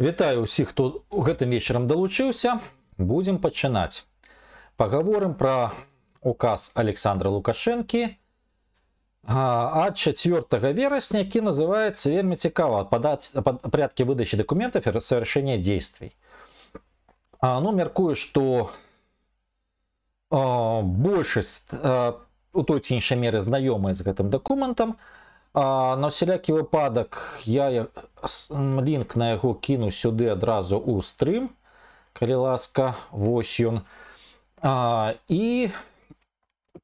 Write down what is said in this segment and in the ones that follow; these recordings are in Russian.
Вітаю ўсіх, хто гэтым вечарам далучыўся, будемм пачынаць. Паговорым пра указ Александра Лукашэнкі ад 4 верасня, які называецца вельмі цікава прядкі выдачы дакументаў совершэння дзействій. Ну мяркую, што большасць у той ці іншай меры знаёмыя з гэтым дакументам, А, На всілякий випадок я лінк на його кину сюди одразу у стрим. Калі ласка, ось ён. А, І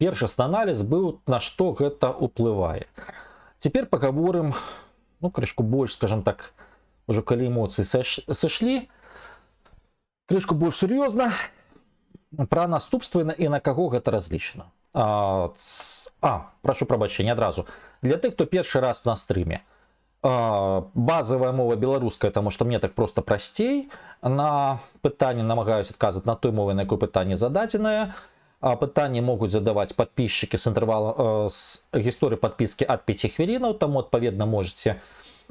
першасны аналіз быў, на што гэта ўплывае. Цяпер пагаворым ну крышку больш, скажем так, ужо калі эмоцыі сошли крышку больш сур'ёзна про наступство і на каго гэта разлічана. А, а, прошу прощения, адразу. Для тех, кто первый раз на стриме, а, Базовая мова белорусская, потому что мне так просто простей. На пытанне намагаюсь адказаць на той мове, на якой пытанне зададзенае. А пытанні могуць задаваць подписчики с інтэрвала э, с истории подписки от 5 хвілінаў, таму адпаведна можете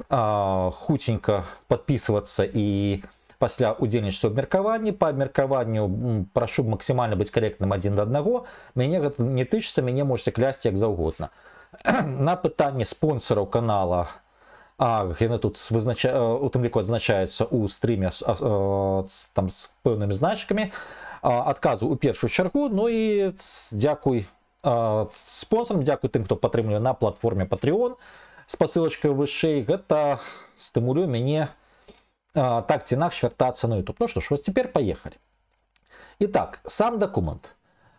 а, хутенька подписываться и пасля удзельнічаю абмеркаванні па абмеркаванню прашу максімальна быць карректным адзін да аднаго мяне гэта не тычыцца мяне можете клясці як заўгодна на пытанне спонсораў канала яны тут вызнача э, у тым ліку адзначаюцца ў стриме э, там з пэўнымі значкамі адказу у першую чаргу Ну і дзякуй спосабам дзякуй тым хто падтрымлівае на платформе patreon спасылочка вышэй гэта стымулю мяне у так ці інакш вяртацца на YouTube. Ну што ж, вот цяпер паехалі. Ітак, сам дакумент.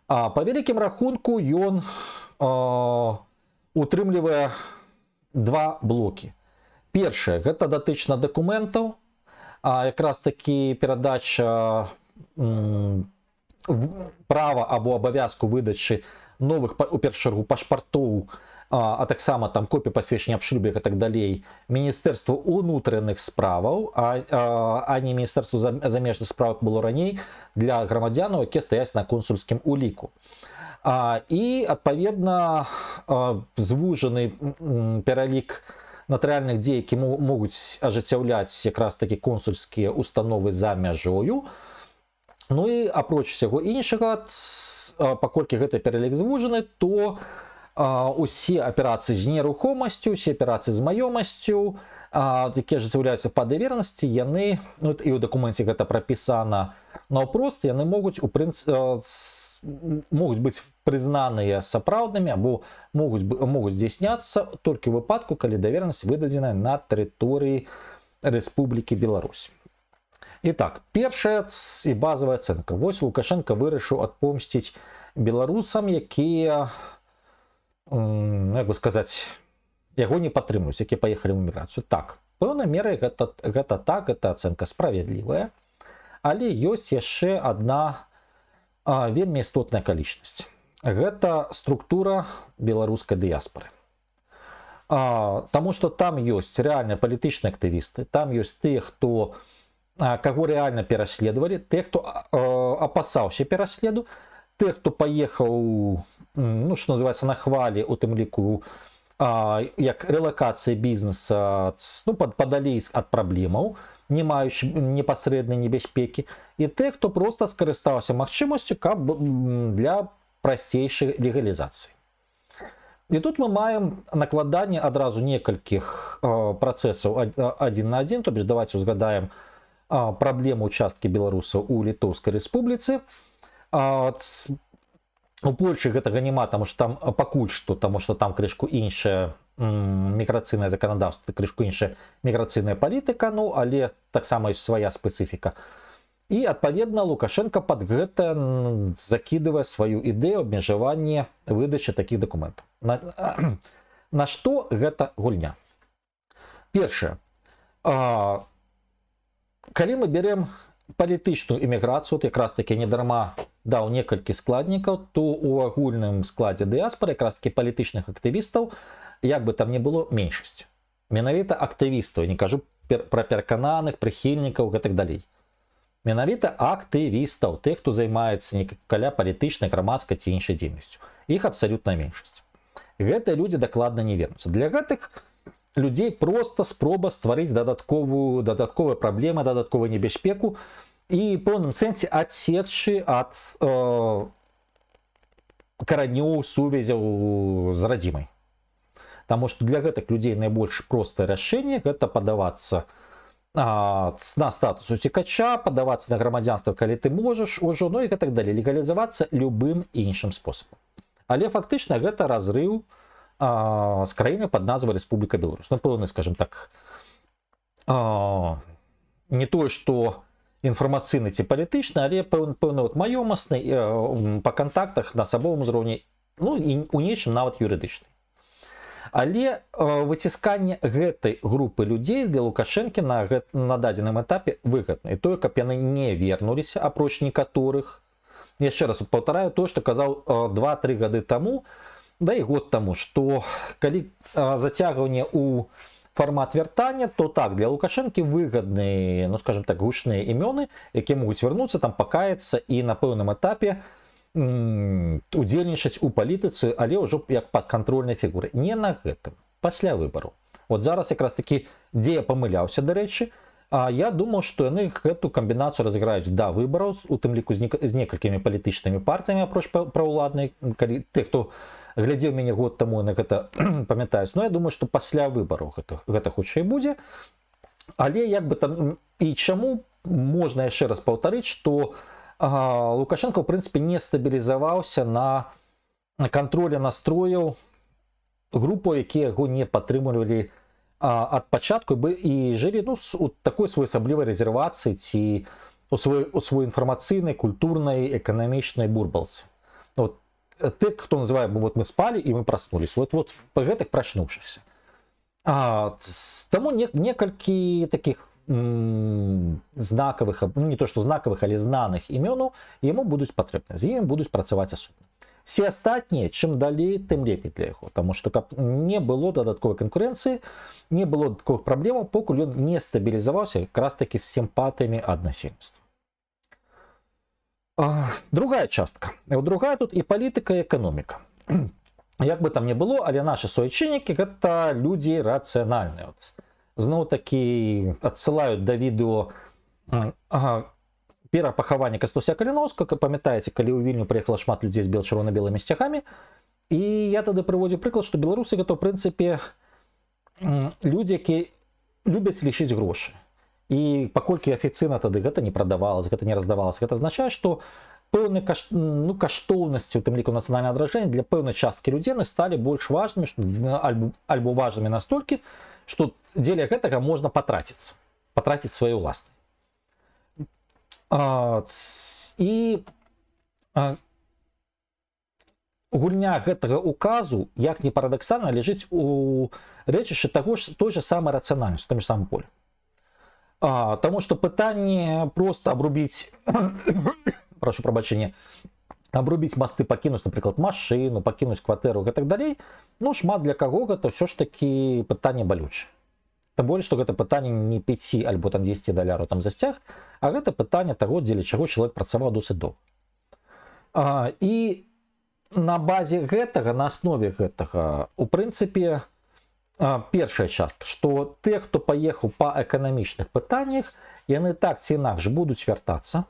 Па вялікім рахунку ён утрымлівае два блокі. Першае, гэта датычна дакументаў, а якраз такі перадача права або абавязку выдачы новых у першую чаргу пашпартоў, а таксама там копія пасвечання аб шлюбе і так далей міністэрству унутраных справаў а, а, а не міністэрству замежных справак было раней для грамадзяну які стаяць на консульскім уліку а, і адпаведна звужаны пералік натуральных дзе які могуць ажыццяўляць якраз такі консульскія установы за мяжою ну і апроч усяго іншага паколькі гэты пералік звужаны то на усе аперацыі з нерухомасцю усе аперацыі з маёмасцю якія ажыццяўляюцца па даверанасці яны ну, і ў дакуменце гэта прапісана наўпрост яны могуць у прынцы могуць быць прызнаныя сапраўднымі або могуць могуць здзяйсняцца толькі выпадку калі даверанасць выдадзеная на тэрыторыі Рэспублікі Беларусь Итак першая і базовая ацэнка вось лукашенко вырашыў адпомсціць беларусам якія у Ну, як бы сказать, яго не падтрымуюць які поехали в эміграцыю так пэўна меры гэта э, гэта так это оценка справядлівая але ёсць яшчэ одна а, вельмі істотная акалічнасць гэта структура беларускай дыяспоры а, Таму што там ёсць рэальна палітычныя актывісты там ёсць тыя хто а, каго реально пераследавалі тех, хто апасаўся а, пераследу тех, хто паехаў ну, що називається, на хвалі, у тим ліку, а, як релокація бізнесу ну, подалі від проблем, не маючи непосередньої небезпеки, і те, хто просто скористався можливістю для простішої легалізації. І тут ми маємо накладання одразу нескольких процесів один на один. Тобто, давайте згадаємо проблему участки білорусів у Литовській Республіці у Польшы гэтага няма там што э, там пакуль што таму што там крышку іншае міграцыйнае заканадаўства крышку іншая міграцыйная палітыка ну але таксама ёсць свая спецыфіка і адпаведна лукашенко под гэта закідывае сваю ідэю абмежавання выдачы такіх дакументаў на, на што гэта гульня першае калі мы берем палітычную вот якраз таки не дарма даў некалькі складнікаў то у агульным складзе дыаспоры якраз таки палітычных актывістаў як бы там не было меншасць менавіта актывістаў не кажу пер, про перакананых прыхільнікаў гэтак далей менавіта актывістаў тых хто займаецца не каля палітычнай грамадскай ці іншай дзейнасцю іх абсалютна меншасць гэтыя люди дакладна не вернуцца для гэтых у людей просто спроба стварыць дадатковую дадатковыя праблемы дадатковую небяспеку і пэўным сенсе отсекши от э, караню сувязяў з радзімай Таму што для гэтых людей наибольшее простае решение это подаваться а, на статус уцікача подаваться на грамадзянства калі ты можаш ужо ну і гэтак далей легалізавацца любым іншым способом, але фактично это разрыв з краіны пад назвай Рэспубліка Беларус напэўны ну, скажем так а, не тое што інфармацыйны ці палітычны але пэўны пэўны вот маёмасны па кантактах на сабовым узроўні ну і у нечым нават юрыдычны Але э, выцісканне гэтай групы людзей для лукашэнкі на, на дадзеным этапе выгадна і тое, каб яны не вернуліся апроч некаторых. яшчэ раз паўтараю то, што казаў э, два-тры гады томуу, да і год таму што калі зацягванне у фармат вяртання то так для лукашэнкі выгадны ну скажем так гучныя імёны якія могуць вярнуцца там пакаяцца і на пэўным этапе удзельнічаць у палітыцы але ўжо як пад кантрольнай фігуры не на гэтым пасля выбару вот зараз якраз такі дзе я памыляўся дарэчы А я думаю што яны гэту камбінацыю разыграюць да выбараў у тым ліку з некалькімі палітычнымі партыямі апроч пра ўладнай калі ты хто у глядзеў мяне год таму на гэта памятаюць но ну, я думаю что пасля выбару гэта, гэта хутчэй будзе але як бы там і чаму можна яшчэ раз паўтарыць что лукашенко в прынцыпе не стабілізаваўся на на контроле настрояў групу якія яго не падтрымлівалі ад пачатку бы і жылі ну у такой своеасаблівай рэзервацыі ці у свой у свой інфармацыйнай культурнай эканамічнай бурбалцы Ты, кто называем, вот мы спали и мы проснулись вот вот гэтых прачнуўшыхся А, таму не, некалькі таких знакавых ну, не то что знакавых але знаных імёнаў яму будуць патрэбны з ім будуць працаваць асудна все астатнія чым далей тым лепей для яго Таму что каб не было дадатковай канкурэнцыі не было таких праблемаў покуль ён не стабілізаваўся якраз такі з сімпатыямі аднасельніцтва другая частка другая тут і палітыка эканоміка як бы там не было але наши суайчыннікі гэта людзі рацыянальныя вот. зноў такі адсылаюць да відэо перапахавання кастуся каляновска как памятаеце калі ў вільню прыехала шмат людзей з бел чырвона-белымі сцягамі і я тады прыводзі прыклад што беларусы гэта ў прынцыпе людзі які любяць лічыць грошы і паколькі афіцыйна тады гэта не прадавалось гэта не раздавалось гэта означае что пэўны каш... ну каштоўнасці у тым ліку нацыянальнае адражэнне для пэўнай часткі людзены сталі больш важнымі што... альбо альбо важнымі настолькі что дзеля гэтага можна потратиться потратить свои ласты і гульня гэтага указу як не парадаксальна лежыць у рэчышча таго ж той же самай рацыянальнасць там же сам полем А, тому что пытание просто обрубить, прошу прощения, прабачэння абрубіць масты пакінуць машину, покинуть пакінуць и так далее. ну шмат для кого-то, все ж такі пытание балючае Тем более, что это пытание не 5 альбо там 10 даляру там за сцяг а гэта пытанне таго дзеля чаго чалавек працаваў досыць доўга і на базе этого, на основе этого, у принципе а, першая частка што тых хто паехаў па эканамічных пытаннях яны так ці інакш будуць вяртацца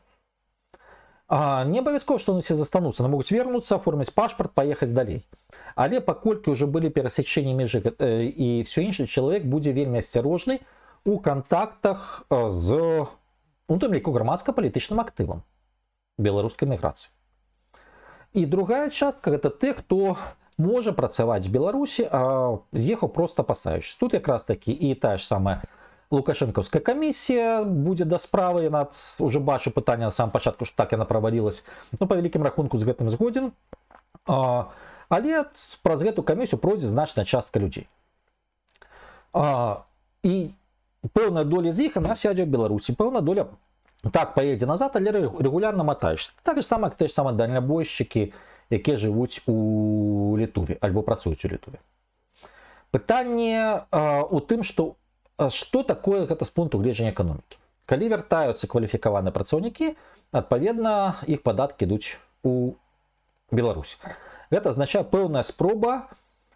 а, не абавязкова што усе застануцца могуць вернуцца оформіць паспорт, паехаць далей але паколькі ўжо былі перасячэнні межы э, і все іншы чалавек будзе вельмі асцярожны у контактах э, з ну там, ліку грамадска-палітычным активом беларускай міграцыі і другая частка гэта те, хто може працювати в Білорусі, а з'їхав просто пасаючись. Тут якраз таки і та ж самая Лукашенковська комісія буде до справи. Над уже бачу питання на самому початку, що так яна праводілась. Ну, по великим рахунку з гэтым згоден. А, але праз гэту камісію пройдзе значная частка людзей. А, і пэўная доля з іх она сядзе ў Беларусі, пэўная доля так поедзе назад, але регулярно мотаешься. Так же самое, как те же самые дальнобойщики, які живуть у літуве альбо працуюць у літуве пытанне у тым что что такое гэта з пункту гледжання эканомікі калі вяртаюцца кваліфікаваны працаўнікі адпаведна іх падаткі ідуць у Беларусь гэта азначае пэўная спроба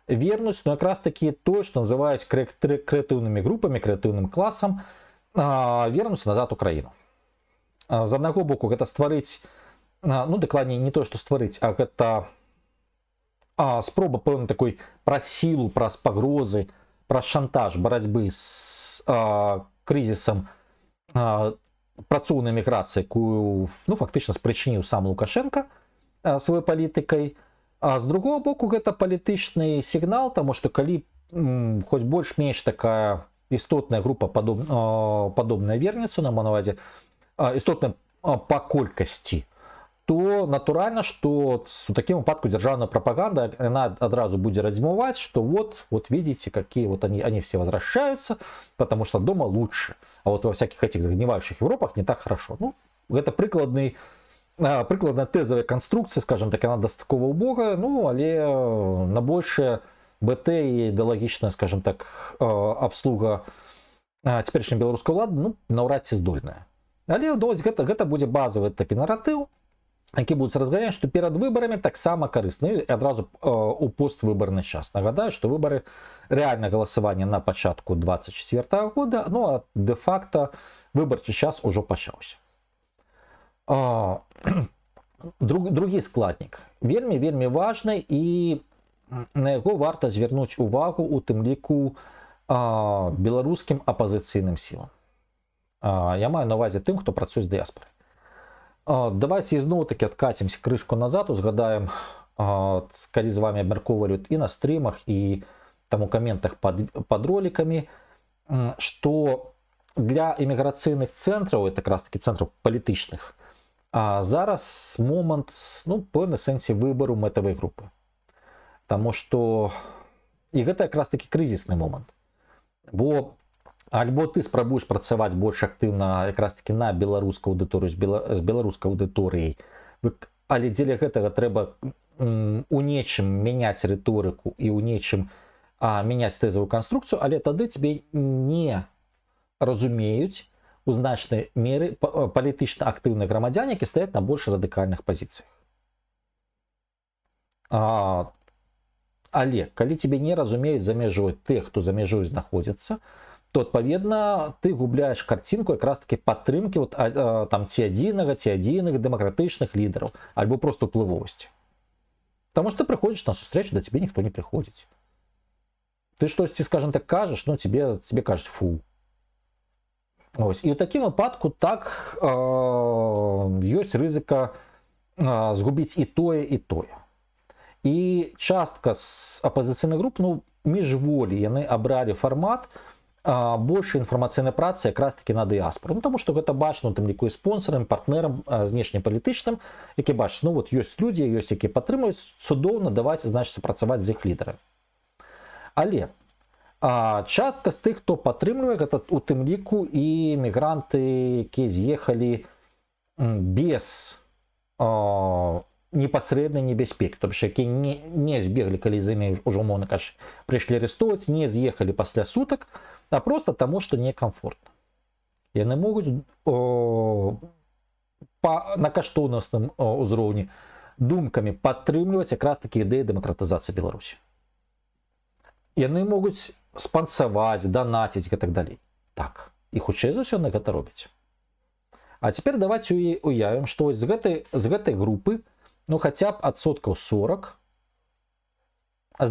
вернуць но ну, якраз такі то, что называюць крэатыўнымі групамі крэатыўным класам вернуць назад у краіну з аднаго боку гэта стварыць ну дакладней не то што стварыць а гэта а, спроба пэўна такой пра сілу праз пагрозы праз шантаж барацьбы з а, крызісам працоўнай міграцыі якую ну фактычна спрычыніў сам лукашенко сваёй палітыкай а з другого боку гэта палітычны сігнал таму што калі хоць больш-менш такая істотная група падобна падобная вернецца на манавазе істотна па колькасці то то натурально, что с таким упадком дзяржаўная прапаганда она одразу будет размывать, что вот вот видите какие вот они они все возвращаются потому что дома лучше а вот во всяких этих загнивающих Европах не так хорошо ну это прикладный, а, прыкладная тэзавая конструкция, скажем так она дастаткова убога ну але э, на большее бт і ідэалагічная скажем так э, обслуга цяперашняй э, беларускай улады ну наўрад ці здольная але дось ну, это, это будет базовый такой нарратив які будуць разганяць што перад выбарамі таксама карысны адразу э, у поствыбарны час нагадаю што выбары рэальна галасаванне на пачатку 24 -го года ну а дэ-факта выбарчы час ужо пачаўся а, друг другі складнік вельмі вельмі важны і на яго варта звярнуць увагу у тым ліку а, беларускім апазіцыйным сілам а, я маю на увазе тым хто працуе з дыяспорай а, давайте знову-таки откатимся крышку назад, узгадаем, а, скорее з вами обмерковывают и на стримах, и там у комментах под, под роликами, что для иммиграционных центров это как раз таки центраў палітычных а, зараз момент ну по сенсе выбору метовой группы, потому что и это как раз таки кризисный момент, бо Альбо ты спрабуеш працаваць больш актыўна якраз таки на беларускую аудыторыю з беларускай аўдыторыяй але дзеля гэтага трэба у нечым мяняць рыторыку і ў нечым мяняць тэзавую канструкцыю але тады цябе не разумеюць у значнай меры э, палітычна актыўныя грамадзяне які стаяць на больш радыкальных пазіцыях Але калі цябе не разумеюць за мяжой тых хто за мяжой знаходзіцца то то адпаведна ты губляеш карцінку якраз таки падтрымки вот а, а, там ці адзінага ці адзіных дэмакратычных лідараў альбо просто уплывовасці потому что ты на сустрэчу да тебе ніхто не прыходзіць ты штосьці скажем так кажаш но ну, тебе тебе кажуць фу Ось. і у такім выпадку так э, а, ёсць рызыка э, згубіць і тое і тое і частка з апазіцыйных груп ну міжволі яны абралі фармат у больше информационной працы як раз таки на дыаспору ну, тому что гэта бачно там некую спонсорам партнерам знешнім палітычным які бач ну вот есть люди ёсць які падтрымаюць цудоўна давайте значится працаваць з іх лідары але а, частка з тых хто падтрымлівае гэта у тым ліку і мігранты які з'ехалі без а, непасрэднай небяспекі то які не, не збеглі калі з імі ўжо моны каш прыйшлі арестоўваць не з'ехалі пасля сутак то а просто тому, што некамфортна яны могуць о, па, на каштоўнасным узроўні думкамі падтрымліваць якраз такі ідэі дэмакратызацыі беларусі яны могуць спансаваць данаціць і так далей так і хутчэй за ўсё на гэта робіць А цяпер давайте уявім што з гэтай з гэтай групы ну хаця б адсоткаў 40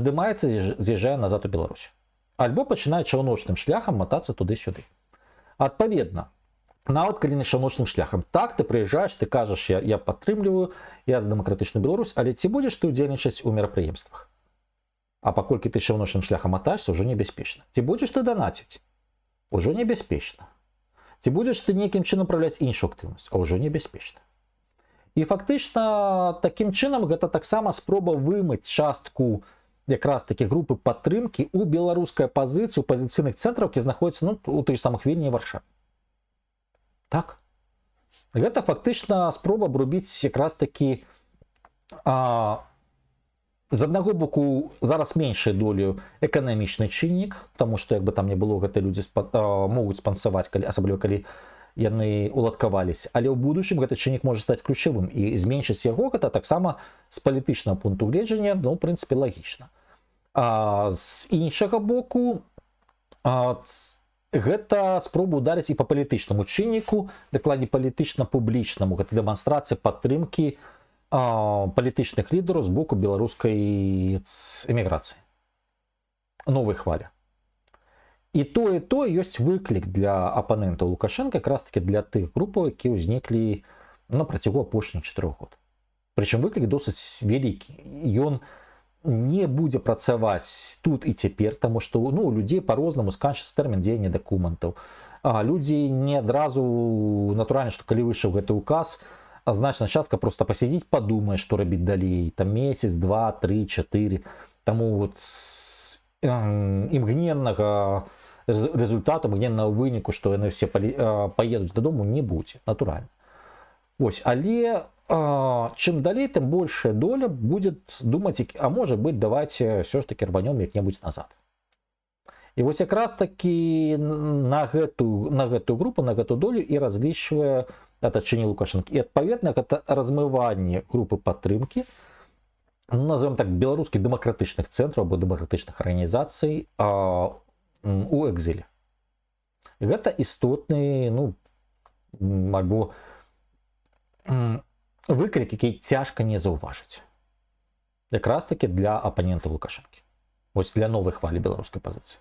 здымаецца а з'язджае назад у Беларусь альбо починають чавуночним шляхом мотатися туди-сюди. Відповідно, навіть шавночним шляхом. Так, ты приїжджаєш, ты кажеш, я я підтримую, я за демократичну Білорусь, але ці будеш ти удзельнічаць у мерапрыемствах. А паколькі ты шавночным шляхам мотаешься, уже небяспечна. Ці будзеш ты данаціць, ужо небяспечна. Ці будзеш ты нейкім чынам управляць іншую актыўнасць, а ўжо небяспечна. І фактычна такім чынам гэта таксама спроба вымыць частку якраз такі групы падтрымкі у беларускай пазіцыю пазіцыйных цэнтраў які знаходзіцца ну у тых самых вільні варшаве так гэта фактычна спроба брубіць якраз такі а, з аднаго боку зараз меншай долю эканамічны чыннік тому что як бы там не было гэта людзі спа, а, могуць спансаваць калі асабліва калі яны уладкаваліся але ў будущем гэты чыннік можа стаць ключавым і зменшыць яго гэта таксама з палітычнага пункту гледжання ну прынцыпе лагічна з іншага боку а, гэта спробу ударыць і по палітычнаму чынніку дакладні палітычна публічнаму гэта дэманстрацыя падтрымкі палітычных лідараў з боку беларускай эміграцыі новой хваля і то і то ёсць выклік для апанентаў лукашенко як раз таки для тых групаў які ўзніклі на працягу апошніх чатырох год прычым выклік досыць вялікі ён не будзе працаваць тут і цяпер таму што ну людзей по-рознаму сканчыць тэрмін дзеяння дакументаў людзі не адразу натуральна што калі выйшаў гэты указ значна частка просто пасядзіць падумае што рабіць далей там месяц два три4 таму вот с імгненнага результатам, генного выніку, што яны все поедуць дадому не будзе натуральна. Вось але чым далей, тым большая доля будзе думаць а можа быть давайте э, все ж таки рванём як-небудзь назад. І вось якраз такі на гэту на гэтую групу на гэту долю і разлічвае атачэнне лукашынкі і адпаведна гэта размыванне групы падтрымкі ну, назовем так беларускі дэмакратычных цэнтраў або дэмакратычных арганізацый у Екзелі. Гэта істотны ну альбо выклік, які тяжко не Как раз таки для оппонента Лукашенко. Вот для новай хвалі беларускай пазіцыі.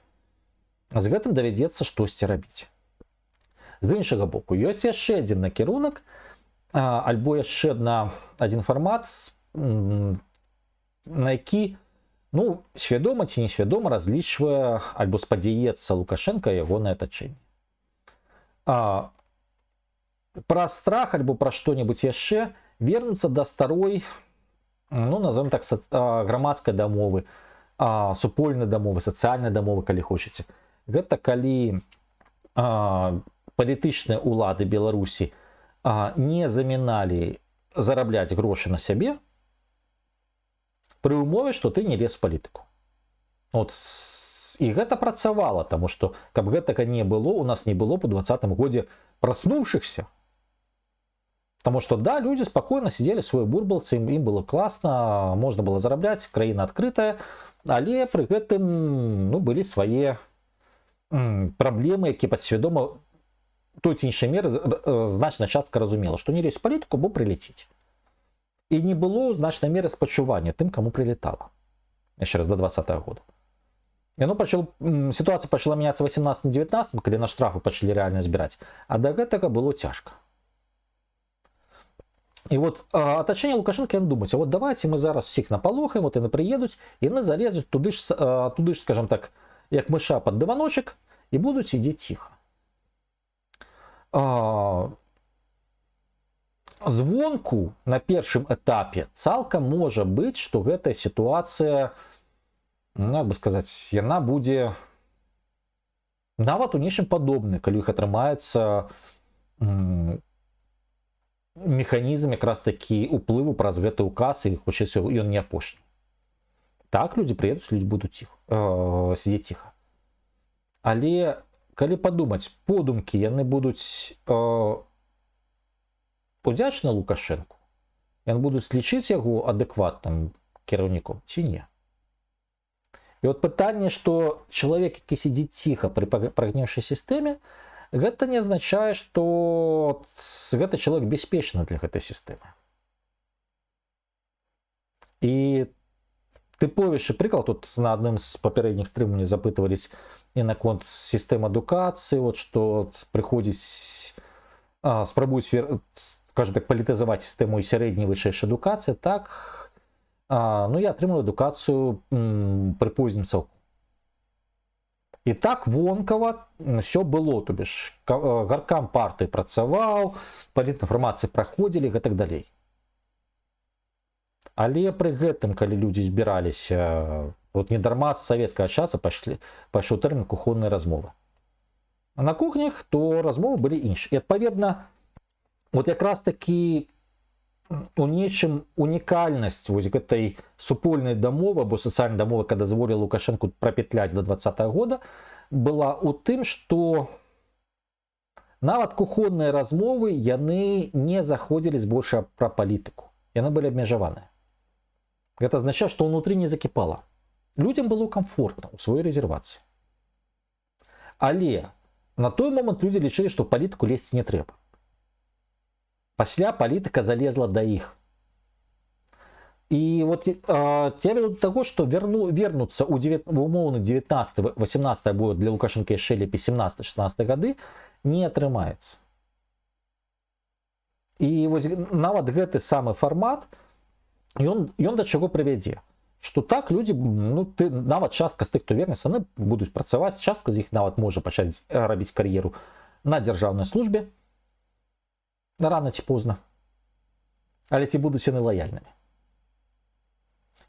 А з гэтым давядзецца штосьці робить. С іншага боку ёсць яшчэ адзін накірунак, а, альбо еще адна один формат на які ну свядома ці несвядома разлічвае альбо спадзяецца лукашенко его на атачэнне а пра страх альбо пра што-небудзь яшчэ вернуцца да старой ну назовем так грамадскай дамовы супольнай дамовы сацыяльнай дамовы калі хочаце гэта калі палітычныя улады беларусі не заміналі зарабляць грошы на сябе пры умове что ты не лез палітыку Вот и гэта працавала тому что каб гэтага не было у нас не было по двадцатым годзе проснувшихся Потому что да, люди спокойно сидели, свой бурбалцы, им, им было классно, можно было зарабляць, краіна открытая, але при гэтым ну, были свои проблемы, які падсвядома той ці іншай меры э, значная частка разумела, что не лезь палітыку, бо прилететь і не було значної міри спочування тим, кому прилітало. Ще раз до 2020 года. И ну почало, ситуация почала меняться в 18-19, когда на штрафы почали реально избирать. А до этого было тяжко. І от а, оточення Лукашенка думається, от давайте ми зараз всіх наполохаємо, от вони приїдуть і не залізуть туди ж, а, туди ж, скажімо так, як миша під диваночок, і будуть сидіти тихо. А, звонку на першым этапе цалкам можа быць что гэтая сітуацыя ну, як бы сказаць яна будзе нават у нечым падобны калі іх атрымаецца механізм якраз такі уплыву праз гэты указ і хочацься ён не апошні так людзі прыедуць людзі будуць іх э, сидзець ціха але калі падумаць подумкі яны будуць у э, удзячны Лукашенку, ён будуць лічыць яго адэкватным кіраўніком чи не і вот пытанне што чалавек які сидзіць тихо при прагнеўшай сістэме гэта не азначае што гэты чалавек бяспечны для гэтай сістэмы і тыповейшы прыклад тут на адным з папярэдніх стрыму не запытвались і наконт сістэм адукацыі вот што прыходзіць а, спрабуюць вер... скажімо так, палітызаваць сістэму сярэдняй вышэйшай адукацыі так а, ну я атрымаю адукацыю пры познім сокку і так вонкава ўсё было то біш э, гаркам парты працаваў палітнафармацыі праходзілі гэтак далей але пры гэтым калі людзі збіраліся э, вот недарма з савецкага часу пайшлі пайшоў тэрмін кухонная размова а на кухнях то размовы былі іншы і адпаведна на вот якраз таки э, у нечым унікальнасць вось гэтай супольнай дамовы або сацыяльнай дамовы када дазволіла лукашенко прапетляць до два -го года была у тым что нават кухонныя размовы яны не заходзілі збольшая пра палітыку яны былі абмежаваныя гэта азначае што ўнутры не закіпала людям было комфортно, у сваёй рэзервацыі але на той момант людзі лічылі што палітыку лезці не треба. Пасля политика залезла до их. И вот э, тебя ведут того, что верну, вернутся у 9, умовно 19-18 будет для Лукашенко и Шелепи 17-16 годы, не атрымаецца. І вось нават гэты самы фармат ён, он до чего приведет, что так люди, ну ты на вот частка з тых хто вернецца яны будуць працаваць частка них на вот может пачаць э, рабіць карьеру на дзяржаўнай службе рано чи поздно. Але ці будуть ще нелояльними.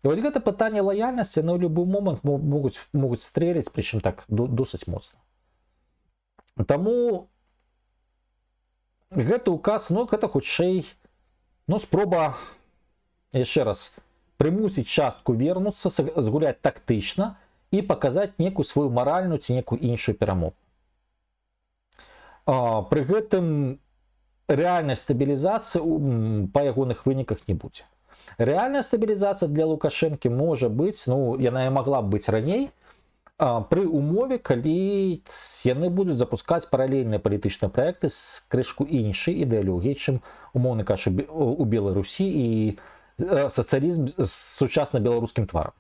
І ось це питання лояльності на ну, будь-який момент можуть можуть стріляти, причому так досить моцно. Таму гэты указ ну гэта хутчэй ну спроба яшчэ раз примусить частку вернуцца згуляць тактично і паказаць некую сваю маральную ці некую іншую перамогу а, пры гэтым рэальнай стабілізацыі па ягоных выніках не будзе. Рэальная стабілізацыя для Лукашэнкі можа быць, ну, яна і магла б быць раней пры умове, калі яны будуць запускаць паралельныя палітычныя праекты з крышку іншай ідэалогіі, чым умоўны кашу у Беларусі і сацыялізм з сучасна беларускім тварам.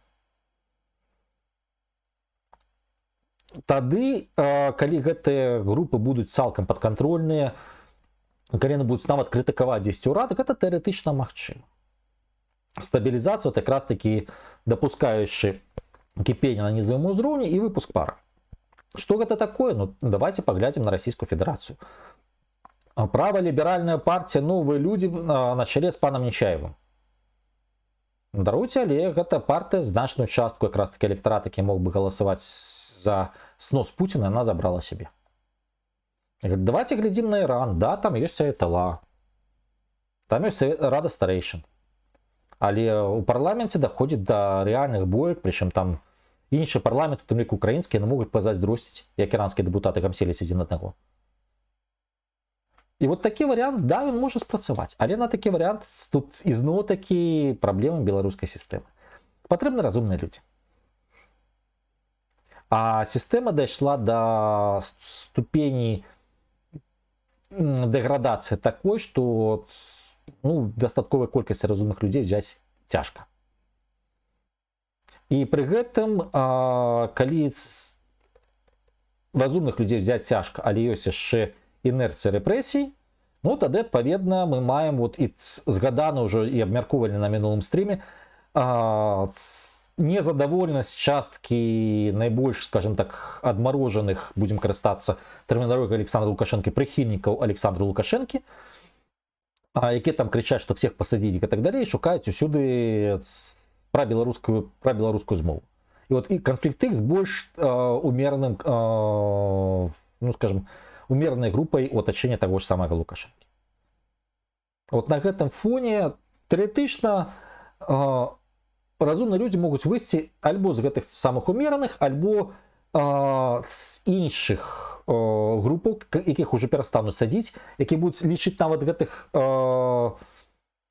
Тады, калі гэтыя групы будуць цалкам падкантрольныя, країна будуть нават критикувати дійсць урад, гэта тэарэтычна магчыма стабілізацыю так раз такі допускаючы кіпення на нізавым узроўні і выпуск пара что гэта такое ну давайте паглядзім на Российскую Федерацыю право ліберальная партия новые ну, люди а, на чале с Панам нечаевым даруйте але гэта партыя значную частку как раз таки электарат які мог бы галасаваць за снос Путина она забрала себе Говорит, давайте глядим на Иран. Да, там ёсць Айтала. Там есть рада старейшин. Але у парламенце доходит до реальных боек, причем там там парламент, украинские, тым могут украінскі, яны могуць пазайздросціць, депутаты, іранскія сели камселіць адзін аднаго. И вот такой вариант, да ён можа спрацаваць, але на такі варыянт тут ізноў такі праблемы белорусской системы потребны разумные люди. А система дошла до ступеней Деградация такой что ну дастатковай колькасці разумных людей взять тяжко. И при этом, а, коли разумных людей взять тяжко, але ёсць яшчэ інерцыя рэпрэсій ну тады адпаведна мы маем вот и згадана ўжо і абмяркоўвалі на мінулым стрыме а, ц незадовольнасць часткі найбольш скажем так адмарожаных будзем карыстацца тэрмінаровых александра лукашэнкі прыхільнікаў александру лукашэнкі А які там крычаць што всех пасадзіць і так далей шукаюць усюды пра беларускую пра беларускую змову і вот і канфлікт іх з больш э, а, а, ну скажем умернай групай у атачэння таго ж самага лукашэнкі вот на гэтым фоне тэарэтычна у разумныя людзі могуць выйсці альбо з гэтых самых умераных альбо э, з іншых э, групаў якіх уже перастануць садзіць які будуць лічыць нават гэтых э,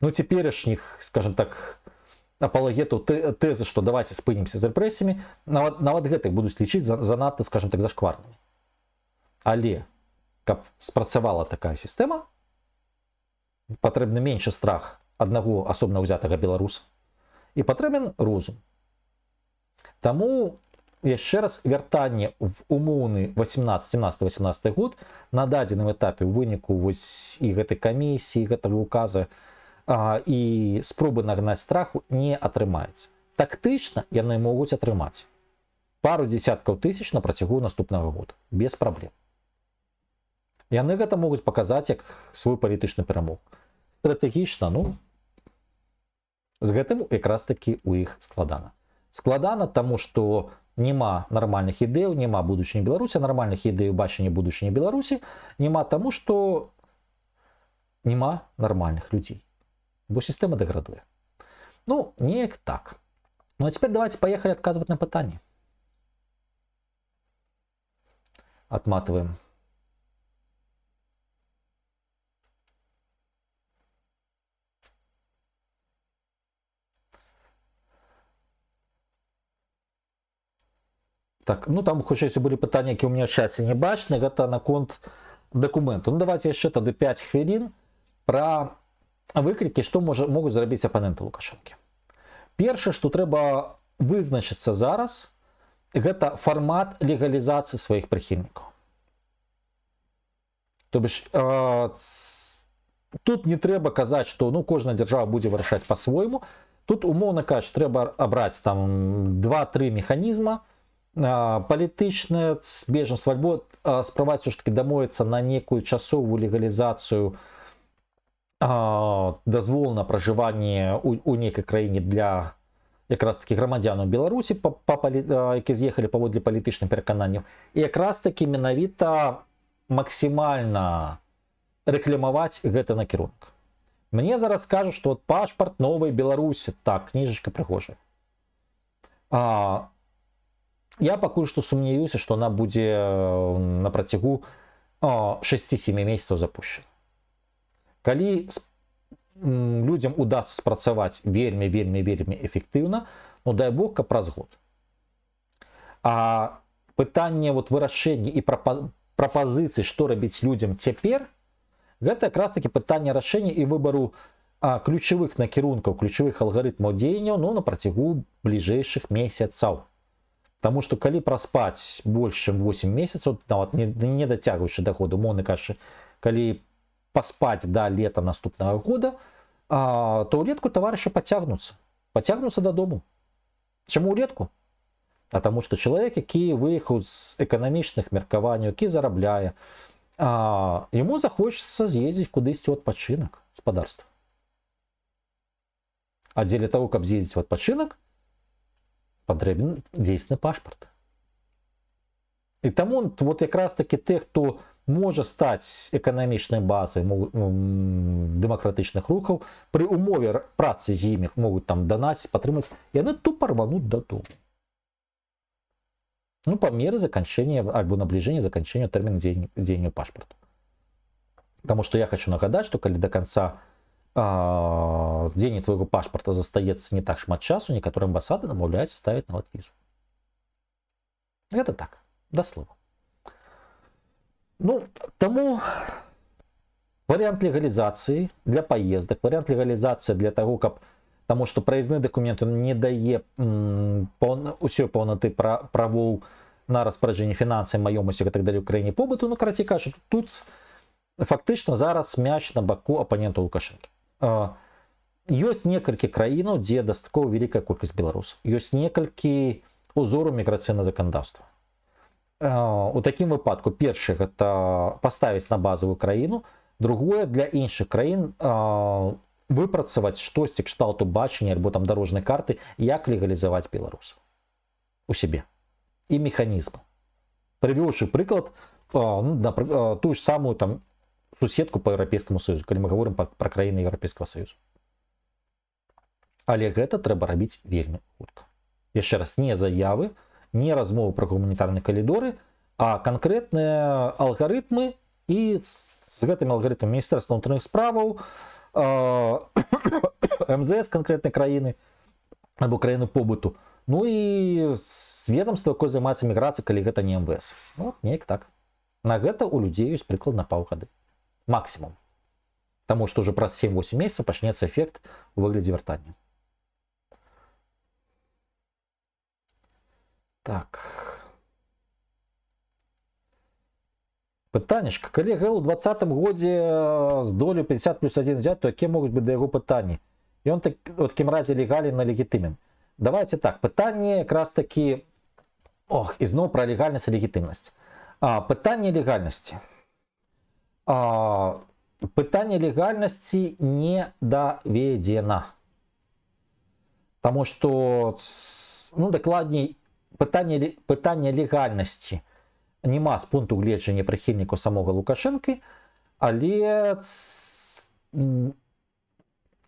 ну цяперашніх скажем так апалагету тэзы что давайте спынемся з рэпрэсіямі нават нават гэтых будуць лічыць занадта скажем так зашкварнымі але каб спрацавала такая сістэма патрэбна менш страх аднаго асобна ўзятага беларуса і потрібен розум. Тому, я ще раз вертання в умоўны 18-17-18 год на дадзеным этапе выніку вось і гэтай камісіі гэтага указа а, і спробы нагнаць страху не атрымаецца. Тактычна яны могуць атрымаць пару десяткаў тысяч на працягу наступнага года без праблем. Яны гэта могуць паказаць як свой палітычны перамог. Стратэгічна ну з гэтым якраз такі у іх складана складана таму што няма нармальных ідэў няма будучні беларусі нармальных ідэй бачання будучні беларусі няма таму што няма нармальных людзей бо сістэма дэградуе ну неяк так ну а теперь давайте поехали отказывать на пытанне отматываем Так, ну там хоча були питання, які у мене в часі не бачні, на конт документу. Ну давайте яшчэ тады 5 хвілін про выклікі, што можа, могуць зрабіць апаненты Лукашэнкі. Першае, што трэба вызначыцца зараз, гэта формат легалізацыі сваіх прыхільнікаў. То бишь тут не трэба казаць, што ну кожная держава будзе вырашаць по свойму Тут умоўна кажуць, трэба абраць там 2-3 механізма, а, палітычнае збежнасць альбо справаць все ж таки дамовіцца на некую часовую легалізацыю а, дазвол на пражыванне у, у некай краіне для якраз таки грамадзянаў беларусі па, па, палі, які з'ехалі паводле палітычных перакананняў і якраз таки менавіта максимально рэкламаваць гэта накірунак мне зараз скажу что вот пашпарт новой беларусі так книжечка прыгожая а, Я пакуль што сумняюся, што она будзе э, на працягу 6-7 месяцаў запущена. Калі людзям удастся спрацаваць вельмі вельмі вельмі эфектыўна, ну дай бог каб праз год. А пытанне вот вырашэння і прапазіцыі, што рабіць людзям цяпер, гэта якраз такі пытанне рашэння і выбару ключевых накірункаў, ключевых алгарытмаў дзеянняў ну, на працягу бліжэйшых месяцаў Тому что коли проспать больше, чем 8 месяцев, ну, от не, не дотягуючи доходу, умовно кажучи, коли поспать до лета, наступного года, а, то улетку товарищи потягнуться. Потягнуться додому. Чому улетку? А тому що чоловік, який виїхав з економічних міркувань, який заробляє, а, съездить куда з'їздити кудись у с господарство. А для того, як съездить в відпочинок, патрэбен дзейсны паспорт. і тому вот якраз таки тых хто можа стаць эканамічнай базай дэмакратычных рухаў пры умове працы з імі могуць там данаць падтрымаць яны тупо рвануть дату ну по мере заканчэння альбо набліжэння заканчэння термина день дзеянню пашпарту Потому что я хочу нагадать, что калі до конца а, дзене твоего паспорта застаецца не так шмат часу некаторыя амбасады намаўляюцца ставіць нават визу. Это так до слова ну тому вариант легализации для поездок, вариант легалізацыі для того как, таму что праязны дакумент он ну, не дае пон усё полноты пра на распоряжение распараджэнне фінансы и так далее в Украине побыту ну короче, кажется, тут фактично зараз мяч на боку оппонента Лукашенко. А, ёсць некалькі краінаў дзе дастаткова вялікая колькасць беларусаў ёсць некалькі узору міграцыйна заканадаўства а, у такім выпадку першы гэта паставіць на базовую краіну другое для іншых краін а, выпрацаваць штосьці кшталту бачання альбо там дарожнай карты як легалізаваць беларусаў у сябе і механізмы прывёўшы прыклад ну, тую ж самую там сусідку по Европейскому Союзу, когда мы говорим про, про країни Європейського Союзу. Але гэта трэба рабіць вельмі хутка. еще раз не заявы, не размовы про гуманітарныя коридоры, а конкретные алгоритмы и с этими алгоритмами міністэрства внутренних справов, э, МЗС канкрэтнай краіны або краіны побыту. Ну и ведомство, якое займаецца міграцыя, калі это не МВС. Ну, неяк так. На это у людей людзей ёсць прыкладна паўгады максимум. потому что уже про 7-8 месяцев почнется эффект в выгляде вертания. Так. Пытанішка, коллега, в у 20 э, с з долю 50 плюс 1 взять, то какие могут быть быць его яго И он так вот кем разе на легитимен? давайте так пытание как раз таки ох ізноў пра легальнасць і легітымнасць а, Пытание легальности. а, пытанне легальнасці не даведзена Таму что ну дакладней пытанне пытання легальнасці няма з пункту гледжання прыхільніку самога лукашэнкі але с,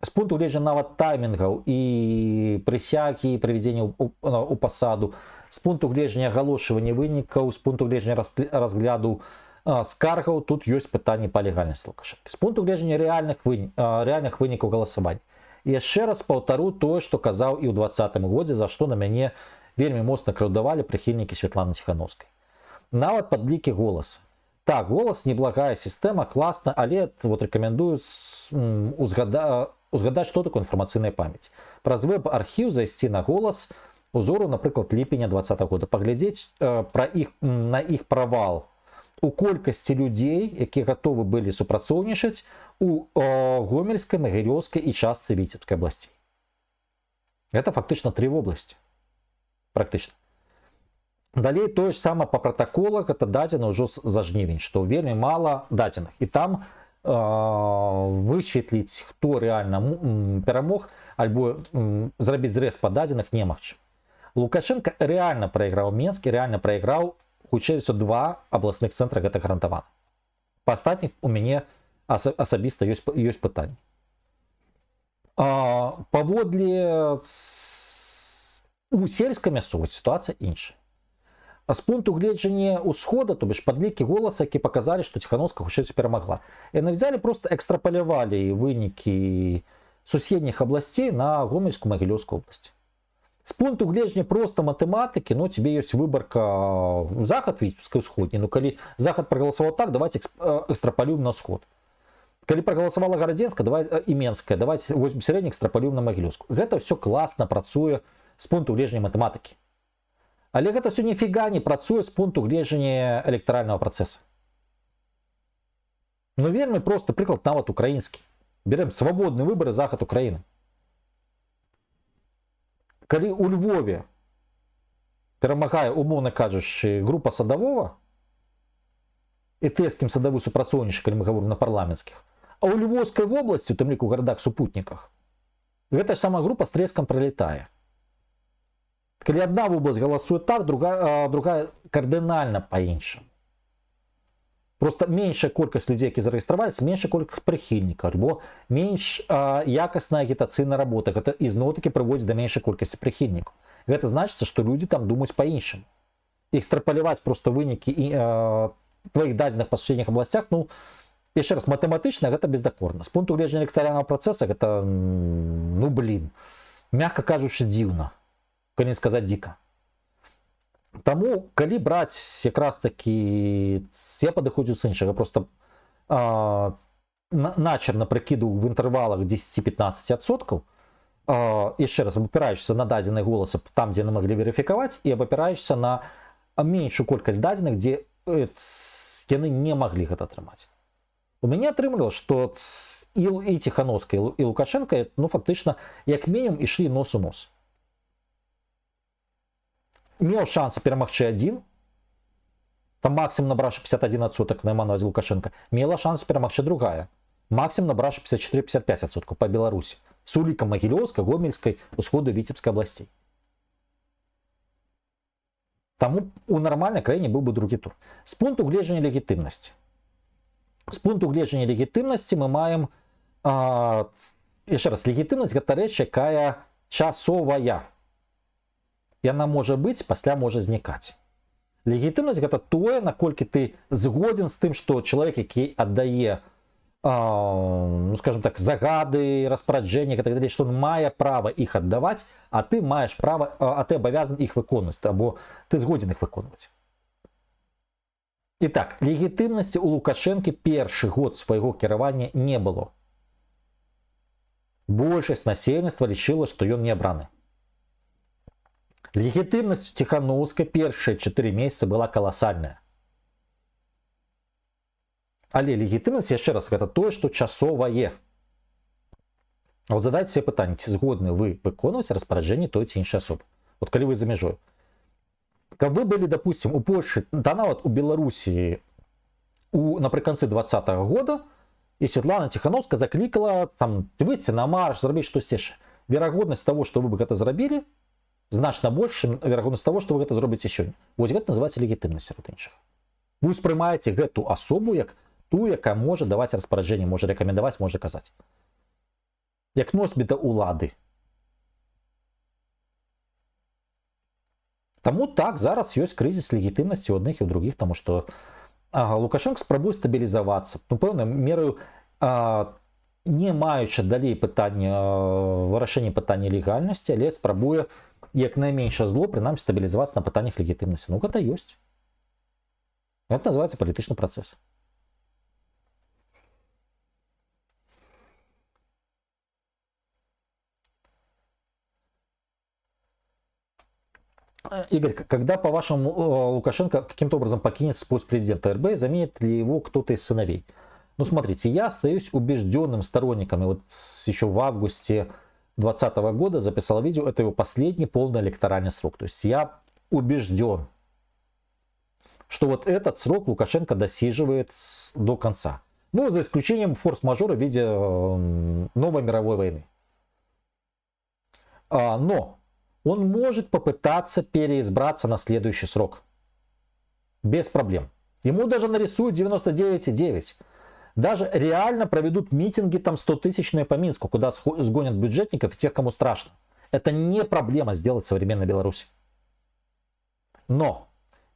с пункту гледжа нават таймінгаў і прысякі прывядзення у, у, э, у пасаду с пункту гледжання галошывання вынікаў з пункту гледжання разгляду на А, скаргаў тут ёсць пытанні па легальнасці лукашэнкі з пункту гледжання рэальных вынь а, рэальных вынікаў галасавання яшчэ раз паўтару тое што казаў і ў двадцатым годзе за што на мяне вельмі моцна крыўдавалі прыхільнікі Святланы ціханаўскай нават падлікі голас так голас неблагая сістэма класна але вот рекомендую узгада узгадаць што такое інфармацыйная памяць праз веб-архіў зайсці на голас узору напрыклад ліпеня два -го года паглядзець э, пра іх на іх правал у колькасці людзей які готовы былі супрацоўнічаць у э, гомельскай магілёўскай і частцы віцебскай абласці это фактычна три вобласці практычна далей тое ж сама по пратаколах это дадзена ўжо за жнівень што вельмі мала дадзеных і там у высветліць хто реально перамог альбо зрабіць зрэз па дадзеных немагчы лукашенко реально прайграў менскі реально прайграў хутчэй за два абласных цэнтра гэта гарантавана па астатніх у мяне асабіста ёсць ёсць пытанне а, паводле у сельскай мясцовасці сітуацыя іншая с пункту гледжання ўсхода то бишь падлікі голаса які паказалі што ціхановска хутчэй перамагла яны взяли просто экстрапалявалі вынікі суседніх абласцей на гомельскую магілёўскую область. С пункту гледжання просто математики, ну, тебе есть выборка э, захад віцебска ўсходні ну калі захад проголосовал так давайте э, экстраполюем на сход калі проголосовала гарадзенска давай іменская э, давайте возьмем сярэдніх экстраполюем на магілёску Это все классно, працуе з пункту гледжання математики. але это все нифига не працуе з пункту гледжання электарального процесса ну вельмі просто прыклад вот украинский. берем свободные выборы захад Украины коли у Львові перемагає, умовно кажучи, група садового, етеським садовий супрацовніший, коли ми говоримо на парламентських, а у Львовской области, в тым ліку городах супутниках, эта же самая группа с треском пролетает. Калі одна область голосует так, другая, а, другая кардинально по-іншому. Просто меньша колькасць людзей, які зарэгістраваліся, меншая колькасць прыхільнікаў, альбо менш а, якасная агітацыйная работа. Гэта ізноў-такі прыводзіць да меншай колькасці прыхільнікаў. Гэта значыцца, што людзі там думаюць па-іншаму. Экстрапаляваць проста вынікі і э, а, тваіх дадзеных па суседніх абласцях, ну яшчэ раз матэматычна гэта бездакорна. З пункту гледжання электаральнага працэса гэта ну блин, мягка кажучы дзіўна, калі сказаць дзіка. Таму калі браць якраз такі я падыходзю з іншага просто а, на, начер напрыкіду в інтэрвалах 10-15соткаў яшчэ раз абапіраешся на дадзены голас там дзе на маглі верыфікаваць і абапіраешся на меншую колькасць дадзеных дзе э, ц, яны не маглі гэта атрымаць у мяне атрымліва што ц, і, і ціханоскай і лукашенко ну фактычна як мінімум ішлі нос у нос у меў шанс перамагчы адзін там максимум набрашы 51 адсотак на манозе лукашенко мела шанс перамагчы другая максимум набрашы 54 55 адсотку по беларусі с улікам магілёўска гомельскай усходу віцебскай областей Таму у нармальнай краіне быў бы другі тур з пункту гледжання легітымнасці з пункту гледжання легітымнасці мы маем яшчэ раз легітымнасць гэта рэч якая часовая яна можа быць пасля можа знікаць легітымнасць гэта тое наколькі ты згодзін з тым што чалавек які аддае а, ну скажем так загады распараджэнні так далей што он мае права іх аддаваць а ты маеш права а ты абавязан іх выконваць або ты згодзін их выконваць Итак, легитимности у Лукашенко первый год своего керования не было большасць насельніцтва лічыла что ён не абраны Легитимность ціханаўскай первые 4 месяца была колоссальная. Але легітымнасць еще раз гэта то что часовое. Вот задайте себе пытанне, ці згодны вы выконваць распоряжение той или иной особы. Вот калі вы за мяжой. Каб вы были, допустим, у Польши, да нават у Белоруссии, у, напрыканцы 20 -го года, и Светлана Тихановская закликала там выйти на марш, зрабіць то яшчэ. Вероятность того, что вы бы это зрабілі, значна больш верагоность того что вы гэта зробіце сёння вось гэта называется легітымнасць сярод іншых вы успрымаеце гэту асобу як ту якая можа даваць распараджэнне можа рекамендаваць можа казаць як носьбіта улады Таму так зараз ёсць крызіс легітымнасці у адных і ў других тому что ага, лукашенко спрабуе стабілізавацца ну пэўным мерою а, не маючы далей пытання вырашэння пытання легальнасці але спрабуе як найменше зло, принаймні стабілізуватися на питаннях легітимності. Ну, гэта ёсць. Это называется палітычны працэс. Э, Игорь, когда, по-вашему, э, Лукашенко каким-то образом покинет пост президента РБ, заменит ли его кто-то из сыновей? Ну, смотрите, я остаюсь убежденным сторонником, и вот еще в августе 2020 года записал видео. Это его последний полный электоральный срок. То есть я убежден, что вот этот срок Лукашенко досиживает до конца. Ну, за исключением форс-мажора в виде эм, новой мировой войны. А, но он может попытаться переизбраться на следующий срок. Без проблем. Ему даже нарисуют 99,9 даже реально проведут митинги там 100-тысячные по Минску, куда сгонят бюджетников и тех, кому страшно. Это не проблема сделать современной Беларуси. Но